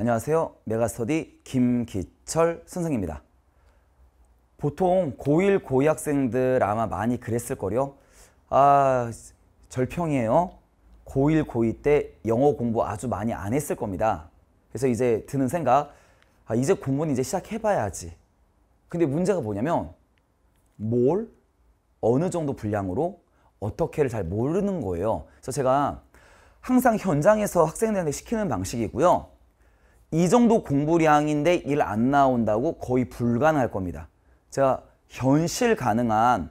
안녕하세요. 메가스터디 김기철 선생입니다. 보통 고1, 고2 학생들 아마 많이 그랬을 거요. 아, 절평이에요. 고1, 고2 때 영어 공부 아주 많이 안 했을 겁니다. 그래서 이제 드는 생각, 아, 이제 공부는 이제 시작해봐야지. 근데 문제가 뭐냐면 뭘, 어느 정도 분량으로, 어떻게를 잘 모르는 거예요. 그래서 제가 항상 현장에서 학생들한테 시키는 방식이고요. 이 정도 공부량인데 일 안 나온다고 거의 불가능할 겁니다. 제가 현실 가능한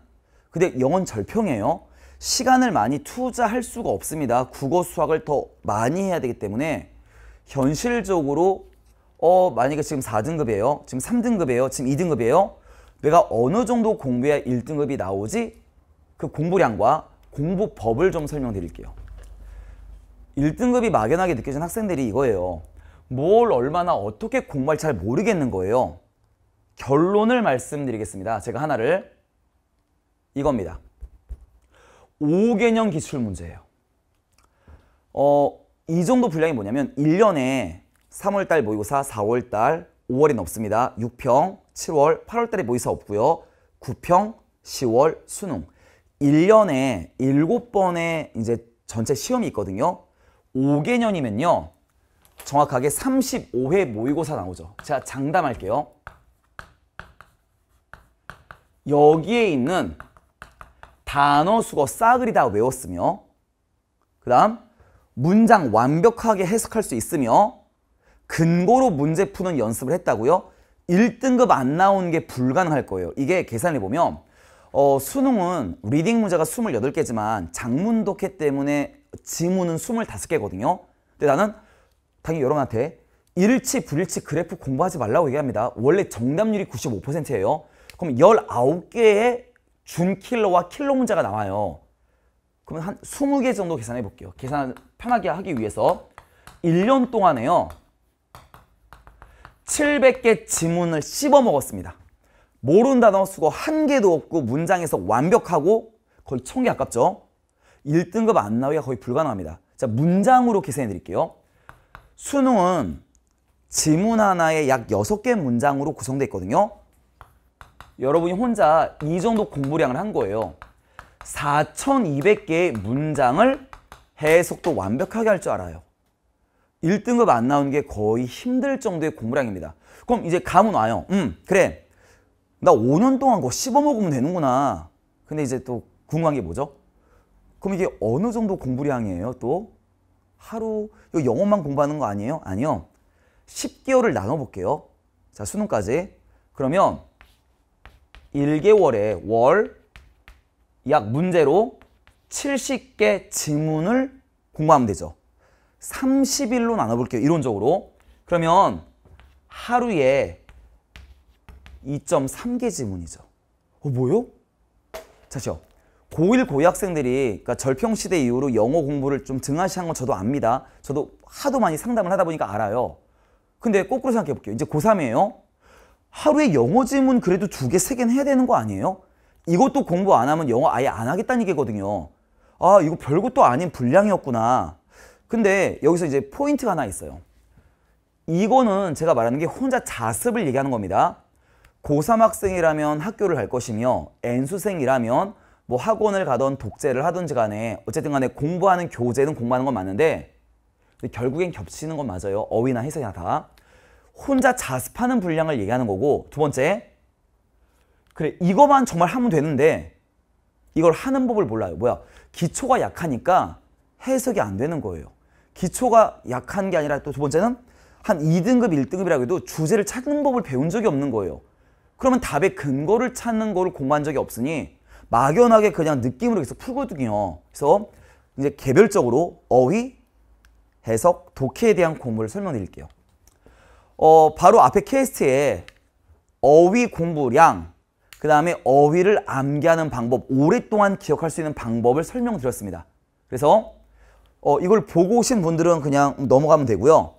근데 영어는 절평이에요. 시간을 많이 투자할 수가 없습니다. 국어 수학을 더 많이 해야 되기 때문에 현실적으로 어 만약에 지금 4등급이에요. 지금 3등급이에요. 지금 2등급이에요. 내가 어느 정도 공부해야 1등급이 나오지? 그 공부량과 공부법을 좀 설명드릴게요. 1등급이 막연하게 느껴진 학생들이 이거예요. 뭘 얼마나 어떻게 공부할 잘 모르겠는 거예요. 결론을 말씀드리겠습니다. 제가 하나를 이겁니다. 5개년 기출 문제예요. 어, 이 정도 분량이 뭐냐면 1년에 3월달 모의고사, 4월달, 5월엔 없습니다. 6평, 7월, 8월달에 모의사 없고요. 9평, 10월, 수능. 1년에 7번의 이제 전체 시험이 있거든요. 5개년이면요. 정확하게 35회 모의고사 나오죠. 제가 장담할게요. 여기에 있는 단어 수거 싸그리 다 외웠으며 그 다음 문장 완벽하게 해석할 수 있으며 근거로 문제 푸는 연습을 했다고요? 1등급 안 나오는 게 불가능할 거예요. 이게 계산해 보면 어, 수능은 리딩 문제가 28개지만 장문 독해 때문에 지문은 25개거든요. 근데 나는 당연히 여러분한테 일치 불일치 그래프 공부하지 말라고 얘기합니다. 원래 정답률이 95%예요. 그럼 19개의 준킬러와 킬러 문제가 나와요. 그러면 한 20개 정도 계산해 볼게요. 계산 편하게 하기 위해서 1년 동안에요. 700개 지문을 씹어 먹었습니다. 모르는 단어 수가 한 개도 없고 문장에서 완벽하고 거의 천개 아깝죠. 1등급 안 나오기가 거의 불가능합니다. 자 문장으로 계산해 드릴게요. 수능은 지문 하나에 약 6개 문장으로 구성되어 있거든요. 여러분이 혼자 이 정도 공부량을 한 거예요. 4,200개의 문장을 해석도 완벽하게 할 줄 알아요. 1등급 안 나오는 게 거의 힘들 정도의 공부량입니다. 그럼 이제 감은 와요. 음, 그래. 나 5년 동안 그거 씹어먹으면 되는구나. 근데 이제 또 궁금한 게 뭐죠? 그럼 이게 어느 정도 공부량이에요, 또? 하루 요 영어만 공부하는 거 아니에요? 아니요. 10개월을 나눠 볼게요. 자, 수능까지. 그러면 1개월에 월 약 문제로 70개 지문을 공부하면 되죠. 30일로 나눠 볼게요. 이론적으로. 그러면 하루에 2.3개 지문이죠. 어, 뭐요? 자시요. 고1 고학생들이 2 그러니까 절평시대 이후로 영어 공부를 좀 등하시한 건 저도 압니다. 저도 하도 많이 상담을 하다 보니까 알아요. 근데 거꾸로 생각해 볼게요. 이제 고3이에요. 하루에 영어 지문 그래도 두 개, 세 개는 해야 되는 거 아니에요? 이것도 공부 안 하면 영어 아예 안 하겠다는 얘기거든요. 아, 이거 별것도 아닌 분량이었구나. 근데 여기서 이제 포인트가 하나 있어요. 이거는 제가 말하는 게 혼자 자습을 얘기하는 겁니다. 고3 학생이라면 학교를 갈 것이며 N수생이라면 뭐 학원을 가던 독재를 하든지 간에 어쨌든 간에 공부하는 교재는 공부하는 건 맞는데 결국엔 겹치는 건 맞아요. 어휘나 해석이나 다. 혼자 자습하는 분량을 얘기하는 거고 두 번째 그래 이거만 정말 하면 되는데 이걸 하는 법을 몰라요. 뭐야 기초가 약하니까 해석이 안 되는 거예요. 기초가 약한 게 아니라 또 두 번째는 한 2등급, 1등급이라고 해도 주제를 찾는 법을 배운 적이 없는 거예요. 그러면 답의 근거를 찾는 거를 공부한 적이 없으니 막연하게 그냥 느낌으로 계속 풀거든요. 그래서 이제 개별적으로 어휘, 해석, 독해에 대한 공부를 설명드릴게요. 어, 바로 앞에 캐스트에 어휘 공부량, 그 다음에 어휘를 암기하는 방법, 오랫동안 기억할 수 있는 방법을 설명드렸습니다. 그래서 어, 이걸 보고 오신 분들은 그냥 넘어가면 되고요.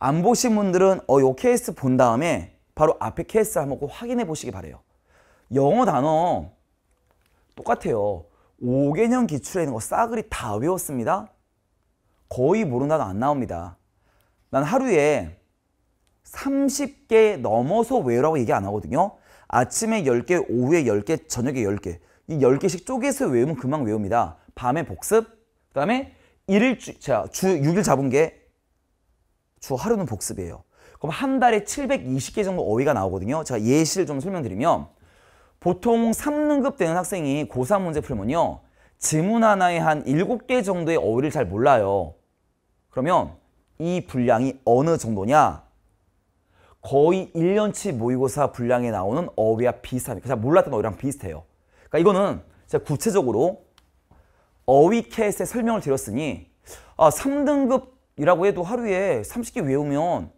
안 보신 분들은 어, 요 케이스 본 다음에 바로 앞에 케이스 한번 꼭 확인해 보시기 바래요. 영어 단어 똑같아요. 5개년 기출에 있는 거 싸그리 다 외웠습니다. 거의 모르는 단어 안 나옵니다. 난 하루에 30개 넘어서 외우라고 얘기 안 하거든요. 아침에 10개, 오후에 10개, 저녁에 10개. 이 10개씩 쪼개서 외우면 금방 외웁니다. 밤에 복습, 그 다음에 일일주, 자, 주 6일 잡은 게 주 하루는 복습이에요. 그럼 한 달에 720개 정도 어휘가 나오거든요. 제가 예시를 좀 설명드리면 보통 3등급 되는 학생이 고3 문제 풀면요. 지문 하나에 한 7개 정도의 어휘를 잘 몰라요. 그러면 이 분량이 어느 정도냐? 거의 1년치 모의고사 분량에 나오는 어휘와 비슷합니다. 제가 몰랐던 어휘랑 비슷해요. 그러니까 이거는 제가 구체적으로 어휘캐스에 설명을 드렸으니 아, 3등급이라고 해도 하루에 30개 외우면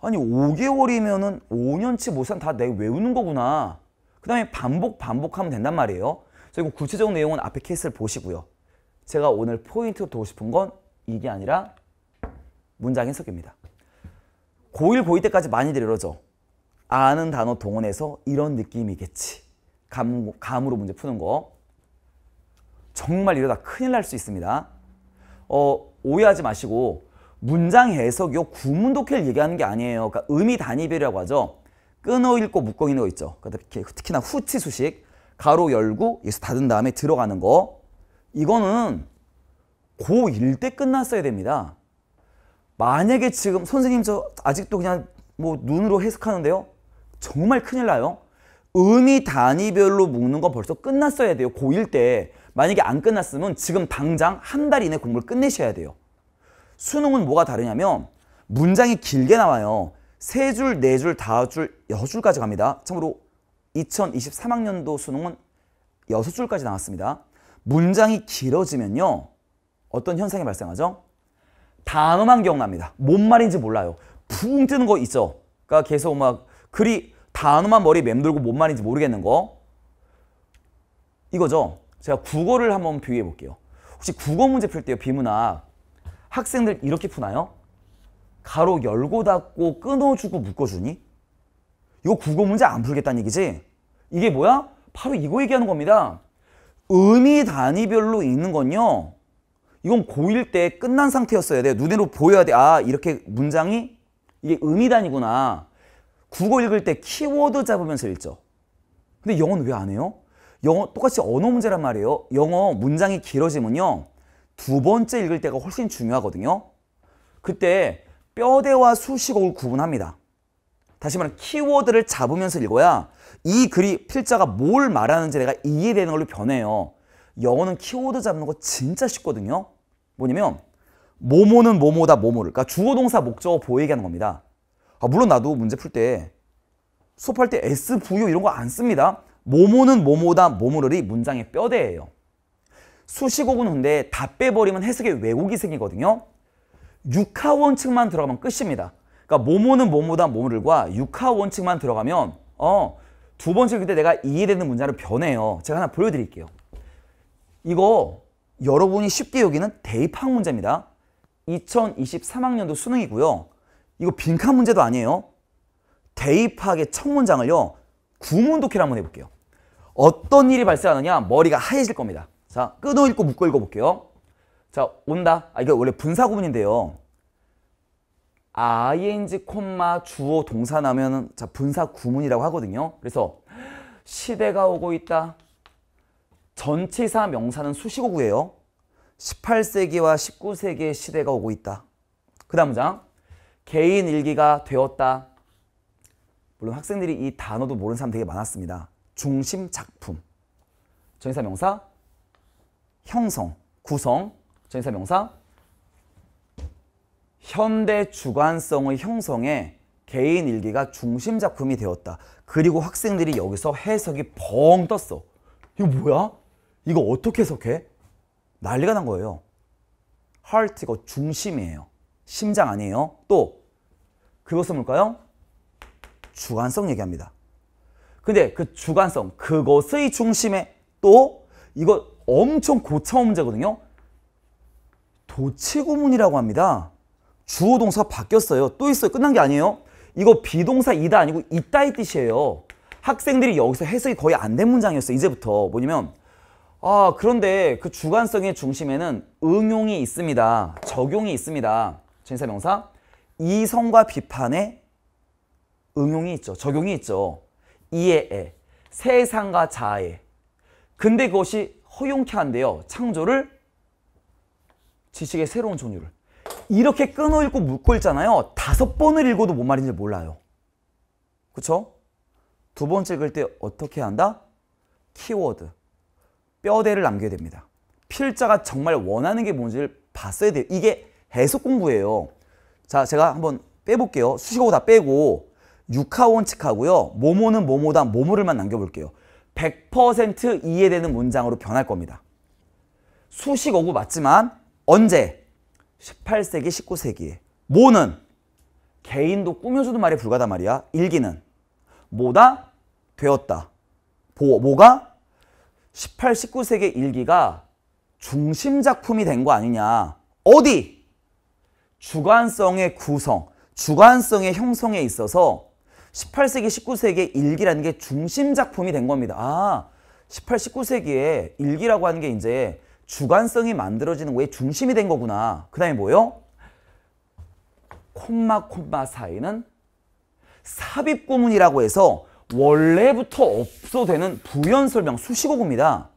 아니 5개월이면 5년치 모산 의고다내 외우는 거구나. 그 다음에 반복 반복하면 된단 말이에요. 그래서 이거 구체적 내용은 앞에 케이스를 보시고요. 제가 오늘 포인트로 두고 싶은 건 이게 아니라 문장 해석입니다. 고1 고2 때까지 많이들 이러죠. 아는 단어 동원해서 이런 느낌이겠지. 감, 감으로 문제 푸는 거. 정말 이러다 큰일 날 수 있습니다. 어, 오해하지 마시고 문장 해석이요 구문 독해를 얘기하는 게 아니에요. 그러니까 의미 단위별이라고 하죠. 끊어 읽고 묶어 읽는 거 있죠. 그러니까 특히나 후치 수식 가로 열고 여기서 닫은 다음에 들어가는 거 이거는 고1 때 끝났어야 됩니다. 만약에 지금 선생님 저 아직도 그냥 뭐 눈으로 해석하는데요. 정말 큰일 나요. 음이 단위별로 묶는 건 벌써 끝났어야 돼요. 고1 때. 만약에 안 끝났으면 지금 당장 한 달 이내 공부를 끝내셔야 돼요. 수능은 뭐가 다르냐면 문장이 길게 나와요. 세 줄, 네 줄, 다섯 줄, 여섯 줄까지 갑니다. 참고로 2023학년도 수능은 여섯 줄까지 나왔습니다. 문장이 길어지면요. 어떤 현상이 발생하죠? 단어만 기억납니다. 뭔 말인지 몰라요. 붕 뜨는 거 있죠? 그러니까 계속 막 글이 단어만 머리 맴돌고 뭔 말인지 모르겠는 거. 이거죠. 제가 국어를 한번 비유해 볼게요. 혹시 국어 문제 풀 때요. 비문학. 학생들 이렇게 푸나요? 가로 열고 닫고 끊어주고 묶어주니? 이거 국어 문제 안 풀겠다는 얘기지? 이게 뭐야? 바로 이거 얘기하는 겁니다. 의미 단위별로 읽는 건요. 이건 고1 때 끝난 상태였어야 돼. 눈으로 보여야 돼. 아 이렇게 문장이 이게 의미 단위구나. 국어 읽을 때 키워드 잡으면서 읽죠. 근데 영어는 왜 안 해요? 영어 똑같이 언어 문제란 말이에요. 영어 문장이 길어지면요. 두 번째 읽을 때가 훨씬 중요하거든요. 그때 뼈대와 수식어를 구분합니다. 다시 말하면 키워드를 잡으면서 읽어야 이 글이 필자가 뭘 말하는지 내가 이해되는 걸로 변해요. 영어는 키워드 잡는 거 진짜 쉽거든요. 뭐냐면 모모는 모모다 모모를 그러니까 주어 동사 목적어 보이게 하는 겁니다. 아, 물론 나도 문제 풀 때 수업할 때 SVO 이런 거 안 씁니다. 모모는 모모다 모모를이 문장의 뼈대예요. 수식어군 근데 다 빼버리면 해석의 왜곡이 생기거든요. 육하 원칙만 들어가면 끝입니다. 그러니까 모모는 모모다 모모를과 육하 원칙만 들어가면 어, 두 번째 그때 내가 이해되는 문제로 변해요. 제가 하나 보여드릴게요. 이거 여러분이 쉽게 여기는 대입학 문제입니다. 2023학년도 수능이고요. 이거 빈칸 문제도 아니에요. 대입학의 첫 문장을요. 구문독해를 한번 해볼게요. 어떤 일이 발생하느냐 머리가 하얘질 겁니다. 자, 끊어 읽고 묶어 읽어볼게요. 자, 온다. 아, 이게 원래 분사 구문인데요. ing 콤마 주어 동사 나면은 자 분사 구문이라고 하거든요. 그래서 시대가 오고 있다. 전치사 명사는 수식어구예요. 18세기와 19세기의 시대가 오고 있다. 그 다음 장 개인 일기가 되었다. 물론 학생들이 이 단어도 모르는 사람 되게 많았습니다. 중심 작품. 전치사 명사 형성, 구성, 전치사 명사 현대 주관성의 형성에 개인 일기가 중심 작품이 되었다. 그리고 학생들이 여기서 해석이 벙 떴어. 이거 뭐야? 이거 어떻게 해석해? 난리가 난 거예요. h e a 이거 중심이에요. 심장 아니에요. 또 그것은 뭘까요? 주관성 얘기합니다. 근데 그 주관성, 그것의 중심에 또 이거 엄청 고차원 문제거든요. 도치구문이라고 합니다. 주어 동사 바뀌었어요. 또 있어요. 끝난 게 아니에요. 이거 비동사 이다 아니고 있다의 뜻이에요. 학생들이 여기서 해석이 거의 안 된 문장이었어요. 이제부터 뭐냐면 아 그런데 그 주관성의 중심에는 응용이 있습니다. 적용이 있습니다. 전사 명사 이성과 비판에 응용이 있죠. 적용이 있죠. 이해 에, 세상과 자아에 근데 그것이 허용케 한대요 창조를 지식의 새로운 종류를 이렇게 끊어 읽고 묶고 읽잖아요. 다섯 번을 읽어도 뭔 말인지 몰라요. 그쵸? 두 번째 읽을 때 어떻게 한다? 키워드, 뼈대를 남겨야 됩니다. 필자가 정말 원하는 게 뭔지를 봤어야 돼요. 이게 해석 공부예요. 자, 제가 한번 빼볼게요. 수식어고 다 빼고 육하원칙 하고요. 모모는 모모다 모모를만 남겨볼게요. 100% 이해되는 문장으로 변할 겁니다. 수식어구 맞지만 언제? 18세기, 19세기에. 모는 개인도 꾸며주는 말이 불가다 말이야. 일기는 뭐다? 되었다. 보, 뭐가? 18, 19세기 일기가 중심 작품이 된 거 아니냐. 어디? 주관성의 구성, 주관성의 형성에 있어서 18세기, 19세기의 일기라는 게 중심 작품이 된 겁니다. 아, 18, 19세기에 일기라고 하는 게 이제 주관성이 만들어지는 거에 중심이 된 거구나. 그 다음에 뭐요? 콤마 콤마 사이는 삽입구문이라고 해서 원래부터 없어되는 부연설명 수식어구입니다.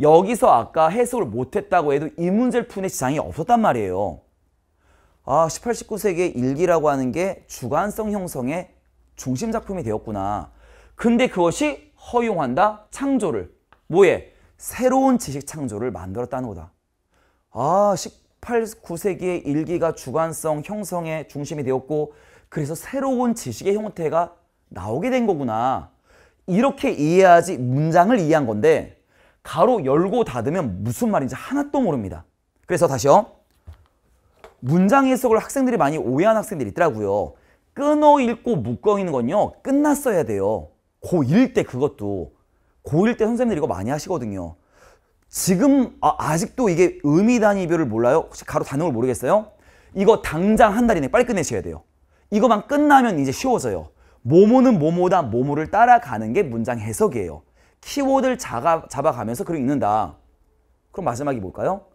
여기서 아까 해석을 못했다고 해도 이 문제를 푸는 지장이 없었단 말이에요. 아, 18, 19세기의 일기라고 하는 게 주관성 형성의 중심 작품이 되었구나. 근데 그것이 허용한다 창조를. 뭐에? 새로운 지식 창조를 만들었다는 거다. 아, 18, 9세기의 일기가 주관성 형성의 중심이 되었고 그래서 새로운 지식의 형태가 나오게 된 거구나. 이렇게 이해하지 문장을 이해한 건데 가로 열고 닫으면 무슨 말인지 하나도 모릅니다. 그래서 다시요. 문장 해석을 학생들이 많이 오해한 학생들이 있더라고요. 끊어 읽고 묶어 읽는 건요. 끝났어야 돼요. 고1 때 그것도. 고1 때 선생님들이 이거 많이 하시거든요. 지금 아, 직도 이게 의미단 위별을 몰라요? 혹시 가로 단음을 모르겠어요? 이거 당장 한달 이내 빨리 끝내셔야 돼요. 이거만 끝나면 이제 쉬워져요. 모모는 모모다 모모를 따라가는 게 문장 해석이에요. 키워드를 잡아, 잡아가면서 그걸 읽는다. 그럼 마지막이 뭘까요?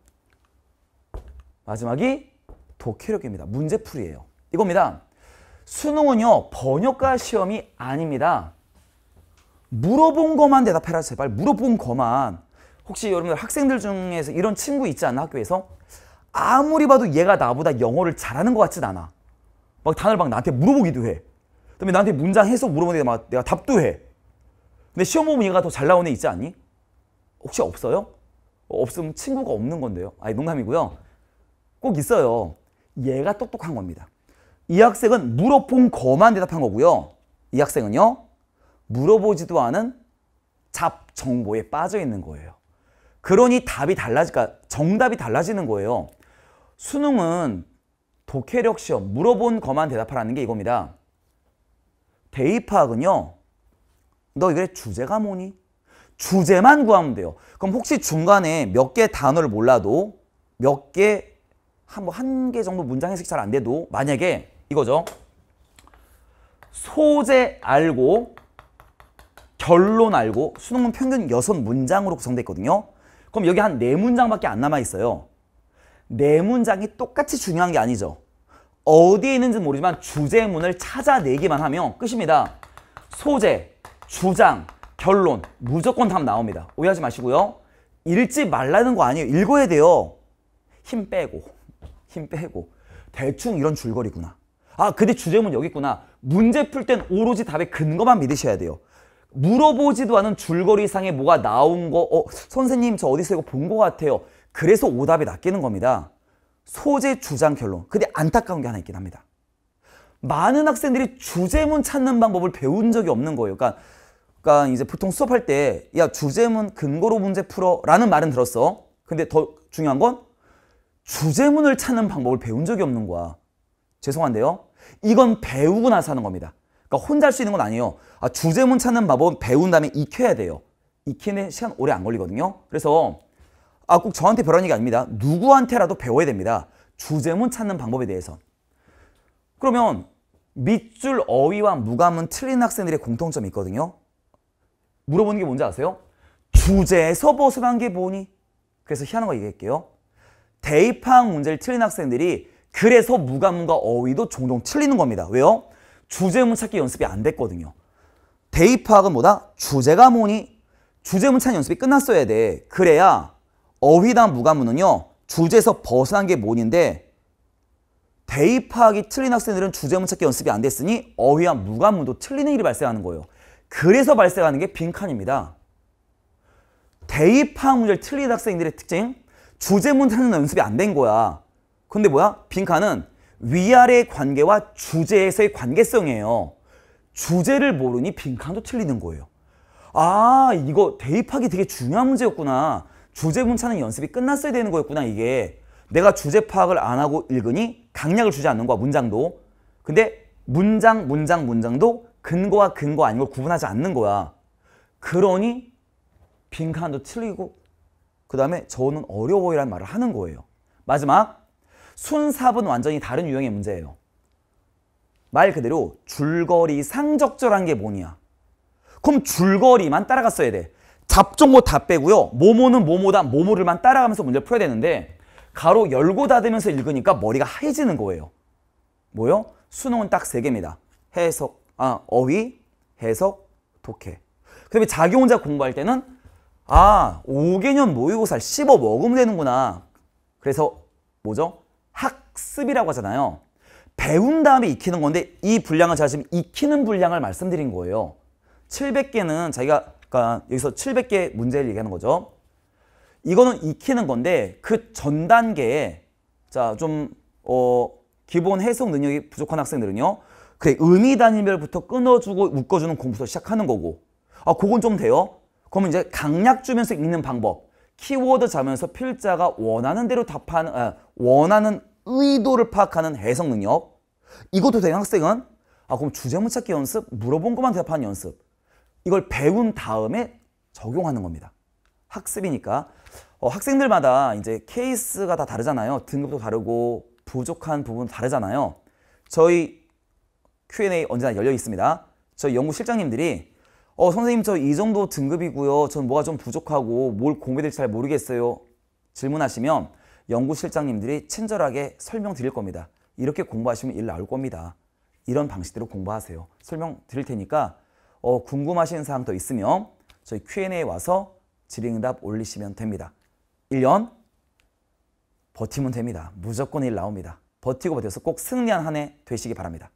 마지막이 독해력입니다. 문제풀이에요. 이겁니다. 수능은요 번역가 시험이 아닙니다. 물어본 것만 대답해라 제발 물어본 것만 혹시 여러분들 학생들 중에서 이런 친구 있지 않나 학교에서 아무리 봐도 얘가 나보다 영어를 잘하는 것 같진 않아 막 단어를 막 나한테 물어보기도 해 그다음에 나한테 문장 해석 물어보는데 막 내가 답도 해 근데 시험 보면 얘가 더 잘 나오는 애 있지 않니? 혹시 없어요? 없으면 친구가 없는 건데요 아니 농담이고요 꼭 있어요 얘가 똑똑한 겁니다 이 학생은 물어본 것만 대답한 거고요 이 학생은요 물어보지도 않은 잡 정보에 빠져 있는 거예요. 그러니 답이 달라지까 그러니까 정답이 달라지는 거예요. 수능은 독해력 시험 물어본 것만 대답하라는 게 이겁니다. 대입학은요. 너 이게 주제가 뭐니? 주제만 구하면 돼요. 그럼 혹시 중간에 몇 개 단어를 몰라도 몇 개, 한, 뭐, 한 개 정도 문장 해석이 잘 안 돼도 만약에 이거죠. 소재 알고 결론 알고 수능은 평균 6문장으로 구성되어 있거든요. 그럼 여기 한 4문장밖에 안 남아있어요. 4문장이 똑같이 중요한 게 아니죠. 어디에 있는지 모르지만 주제문을 찾아내기만 하면 끝입니다. 소재, 주장, 결론 무조건 답 나옵니다. 오해하지 마시고요. 읽지 말라는 거 아니에요. 읽어야 돼요. 힘 빼고, 힘 빼고. 대충 이런 줄거리구나. 아, 근데 주제문 여기 있구나. 문제 풀 땐 오로지 답의 근거만 믿으셔야 돼요. 물어보지도 않은 줄거리 상에 뭐가 나온 거 어, 선생님 저 어디서 이거 본것 같아요. 그래서 오답이 낚이는 겁니다. 소재 주장 결론. 근데 안타까운 게 하나 있긴 합니다. 많은 학생들이 주제문 찾는 방법을 배운 적이 없는 거예요. 그러니까, 그러니까 이제 보통 수업할 때 야 주제문 근거로 문제 풀어라는 말은 들었어. 근데 더 중요한 건 주제문을 찾는 방법을 배운 적이 없는 거야. 죄송한데요. 이건 배우고 나서 하는 겁니다. 그러니까 혼자 할 수 있는 건 아니에요. 아, 주제문 찾는 방법은 배운 다음에 익혀야 돼요. 익히는 시간 오래 안 걸리거든요. 그래서 아, 꼭 저한테 별한 얘기 아닙니다. 누구한테라도 배워야 됩니다. 주제문 찾는 방법에 대해서. 그러면 밑줄 어휘와 무감은 틀린 학생들의 공통점이 있거든요. 물어보는 게 뭔지 아세요? 주제에서 벗어난 게 뭐니? 그래서 희한한 거 얘기할게요. 대입학 문제를 틀린 학생들이 그래서 무감과 어휘도 종종 틀리는 겁니다. 왜요? 주제문 찾기 연습이 안 됐거든요. 대입 파악은 뭐다? 주제가 뭐니? 주제문 찾는 연습이 끝났어야 돼. 그래야 어휘단 무관문은요. 주제에서 벗어난 게뭔인데 대입 파악이 틀린 학생들은 주제문 찾기 연습이 안 됐으니 어휘와 무관문도 틀리는 일이 발생하는 거예요. 그래서 발생하는 게 빈칸입니다. 대입 파악 문제를 틀린 학생들의 특징? 주제문 찾는 연습이 안 된 거야. 근데 뭐야? 빈칸은 위아래 관계와 주제에서의 관계성이에요. 주제를 모르니 빈칸도 틀리는 거예요. 아 이거 대입하기 되게 중요한 문제였구나. 주제 분차는 연습이 끝났어야 되는 거였구나 이게. 내가 주제 파악을 안 하고 읽으니 강약을 주지 않는 거야 문장도. 근데 문장 문장 문장도 근거와 근거 아닌 걸 구분하지 않는 거야. 그러니 빈칸도 틀리고 그 다음에 저는 어려워요라는 말을 하는 거예요. 마지막 순삽은 완전히 다른 유형의 문제예요. 말 그대로 줄거리 상적절한 게 뭐냐. 그럼 줄거리만 따라갔어야 돼. 잡종고다 뭐 빼고요. 모모는 모모다 모모를만 따라가면서 문제를 풀어야 되는데 가로 열고 닫으면서 읽으니까 머리가 하얘지는 거예요. 뭐요? 수능은 딱 세 개입니다. 해석, 아 어휘, 해석, 독해. 그다음에 자기 혼자 공부할 때는 아 5개년 모의고사를 씹어 먹으면 되는구나. 그래서 뭐죠? 학습이라고 하잖아요. 배운 다음에 익히는 건데 이 분량은 제가 지금 익히는 분량을 말씀드린 거예요. 700개는 자기가 그러니까 여기서 700개 문제를 얘기하는 거죠. 이거는 익히는 건데 그 전 단계에 자좀 어, 기본 해석 능력이 부족한 학생들은요. 그래 의미 단위별부터 끊어주고 묶어주는 공부부터 시작하는 거고 아 그건 좀 돼요. 그러면 이제 강약 주면서 읽는 방법 키워드 자면서 필자가 원하는 대로 답하는 아, 원하는 의도를 파악하는 해석 능력 이것도 된 학생은 아 그럼 주제문 찾기 연습 물어본 것만 대답하는 연습 이걸 배운 다음에 적용하는 겁니다 학습이니까 어, 학생들마다 이제 케이스가 다 다르잖아요 등급도 다르고 부족한 부분 다르잖아요 저희 Q&A 언제나 열려 있습니다 저희 연구 실장님들이 어, 선생님 저 이 정도 등급이고요. 전 뭐가 좀 부족하고 뭘 공부해야 잘 모르겠어요. 질문하시면 연구실장님들이 친절하게 설명드릴 겁니다. 이렇게 공부하시면 일 나올 겁니다. 이런 방식대로 공부하세요. 설명 드릴 테니까 어, 궁금하신 사항 더 있으면 저희 Q&A에 와서 질의응답 올리시면 됩니다. 1년 버티면 됩니다. 무조건 일 나옵니다. 버티고 버텨서 꼭 승리한 한 해 되시기 바랍니다.